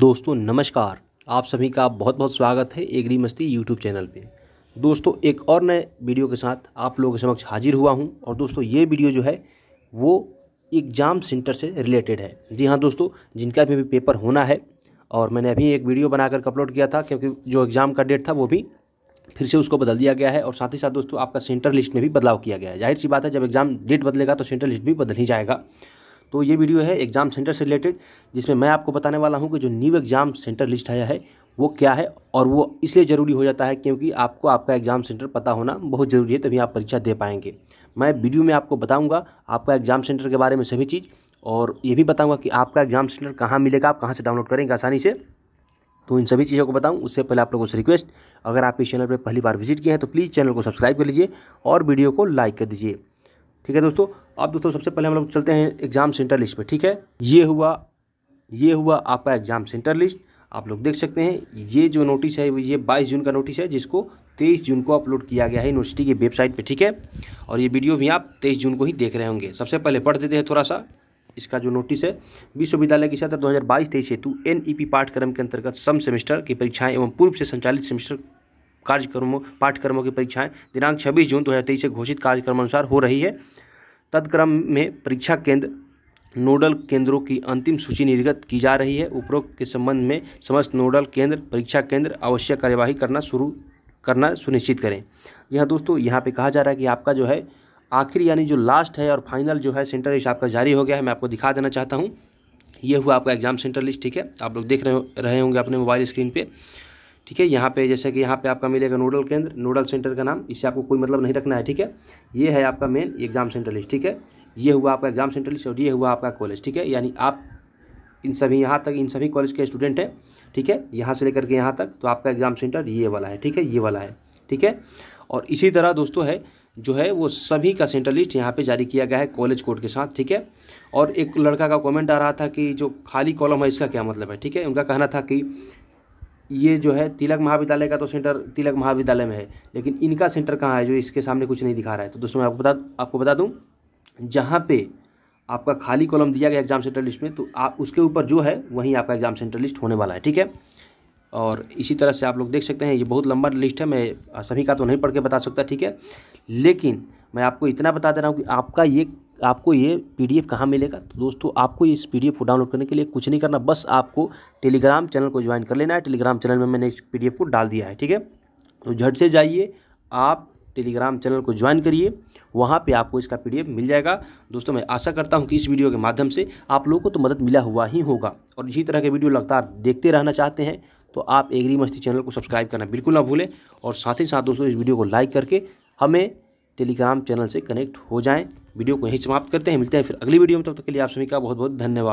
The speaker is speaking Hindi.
दोस्तों नमस्कार आप सभी का बहुत बहुत स्वागत है एग्री मस्ती यूट्यूब चैनल पे दोस्तों एक और नए वीडियो के साथ आप लोगों के समक्ष हाजिर हुआ हूं और दोस्तों ये वीडियो जो है वो एग्ज़ाम सेंटर से रिलेटेड है जी हाँ दोस्तों जिनका भी पेपर होना है और मैंने अभी एक वीडियो बनाकर अपलोड किया था क्योंकि जो एग्ज़ाम का डेट था वो भी फिर से उसको बदल दिया गया है और साथ ही साथ दोस्तों आपका सेंटर लिस्ट में भी बदलाव किया गया है जाहिर सी बात है जब एग्ज़ाम डेट बदलेगा तो सेंटर लिस्ट भी बदल ही जाएगा तो ये वीडियो है एग्ज़ाम सेंटर से रिलेटेड जिसमें मैं आपको बताने वाला हूँ कि जो न्यू एग्ज़ाम सेंटर लिस्ट आया है वो क्या है और वो इसलिए ज़रूरी हो जाता है क्योंकि आपको आपका एग्ज़ाम सेंटर पता होना बहुत ज़रूरी है तभी आप परीक्षा दे पाएंगे मैं वीडियो में आपको बताऊँगा आपका एग्ज़ाम सेंटर के बारे में सभी चीज़ और ये भी बताऊँगा कि आपका एग्ज़ाम सेंटर कहाँ मिलेगा आप कहाँ से डाउनलोड करेंगे आसानी से तो इन सभी चीज़ों को बताऊं उससे पहले आप लोगों से रिक्वेस्ट अगर आप इस चैनल पर पहली बार विजिट किए हैं तो प्लीज़ चैनल को सब्सक्राइब कर लीजिए और वीडियो को लाइक कर दीजिए ठीक है दोस्तों अब दोस्तों सबसे पहले हम लोग चलते हैं एग्ज़ाम सेंटर लिस्ट पे ठीक है ये हुआ ये हुआ आपका एग्ज़ाम सेंटर लिस्ट आप लोग देख सकते हैं ये जो नोटिस है ये बाईस जून का नोटिस है जिसको तेईस जून को अपलोड किया गया है यूनिवर्सिटी की वेबसाइट पे ठीक है और ये वीडियो भी आप तेईस जून को ही देख रहे होंगे सबसे पहले पढ़ देते हैं थोड़ा सा इसका जो नोटिस है विश्वविद्यालय की सत्र दो हज़ार बाईस तेईस हेतु एन ई पी पाठ्यक्रम के अंतर्गत सम सेमेस्टर की परीक्षाएं एवं पूर्व से संचालित सेमेस्टर कार्यक्रमों पाठ्यक्रमों की परीक्षाएं दिनांक 26 जून 2023 से घोषित कार्यक्रम अनुसार हो रही है तदक्रम में परीक्षा केंद्र नोडल केंद्रों की अंतिम सूची निर्गत की जा रही है उपरोक्त के संबंध में समस्त नोडल केंद्र परीक्षा केंद्र आवश्यक कार्यवाही करना शुरू करना सुनिश्चित करें यह दोस्तों यहाँ पे कहा जा रहा है कि आपका जो है आखिर यानी जो लास्ट है और फाइनल जो है सेंटर लिस्ट आपका जारी हो गया है मैं आपको दिखा देना चाहता हूँ ये हुआ आपका एग्जाम सेंटर लिस्ट ठीक है आप लोग देख रहे रहे होंगे अपने मोबाइल स्क्रीन पर ठीक है यहाँ पे जैसे कि यहाँ पे आपका मिलेगा नोडल केंद्र नोडल सेंटर का नाम इससे आपको कोई मतलब नहीं रखना है ठीक है ये है आपका मेन एग्जाम सेंटर लिस्ट ठीक है ये हुआ आपका एग्जाम सेंटर लिस्ट और ये हुआ आपका कॉलेज ठीक है यानी आप इन सभी यहाँ तक इन सभी कॉलेज के स्टूडेंट हैं ठीक है यहाँ से लेकर के यहाँ तक तो आपका एग्ज़ाम सेंटर ये वाला है ठीक है ये वाला है ठीक है और इसी तरह दोस्तों है जो है वो सभी का सेंटर लिस्ट यहाँ पे जारी किया गया है कॉलेज कोड के साथ ठीक है और एक लड़का का कमेंट आ रहा था कि जो खाली कॉलम है इसका क्या मतलब है ठीक है उनका कहना था कि ये जो है तिलक महाविद्यालय का तो सेंटर तिलक महाविद्यालय में है लेकिन इनका सेंटर कहाँ है जो इसके सामने कुछ नहीं दिखा रहा है तो दोस्तों मैं आपको बता आपको बता दूँ जहाँ पे आपका खाली कॉलम दिया गया एग्जाम सेंटर लिस्ट में तो आप उसके ऊपर जो है वहीं आपका एग्जाम सेंटर लिस्ट होने वाला है ठीक है और इसी तरह से आप लोग देख सकते हैं ये बहुत लंबा लिस्ट है मैं सभी का तो नहीं पढ़ के बता सकता ठीक है लेकिन मैं आपको इतना बता दे रहा हूँ कि आपका ये तो आपको ये पीडीएफ कहाँ मिलेगा तो दोस्तों आपको इस पीडीएफ को डाउनलोड करने के लिए कुछ नहीं करना बस आपको टेलीग्राम चैनल को ज्वाइन कर लेना है टेलीग्राम चैनल में मैंने इस पी को डाल दिया है ठीक है तो झट से जाइए आप टेलीग्राम चैनल को ज्वाइन करिए वहाँ पे आपको इसका पीडीएफ मिल जाएगा दोस्तों मैं आशा करता हूँ कि इस वीडियो के माध्यम से आप लोगों को तो मदद मिला हुआ ही होगा और इसी तरह के वीडियो लगातार देखते रहना चाहते हैं तो आप एग्री मस्ती चैनल को सब्सक्राइब करना बिल्कुल ना भूलें और साथ ही साथ दोस्तों इस वीडियो को लाइक करके हमें टेलीग्राम चैनल से कनेक्ट हो जाएँ वीडियो को यहीं समाप्त करते हैं मिलते हैं फिर अगली वीडियो में तब तक के लिए आप सभी का बहुत बहुत धन्यवाद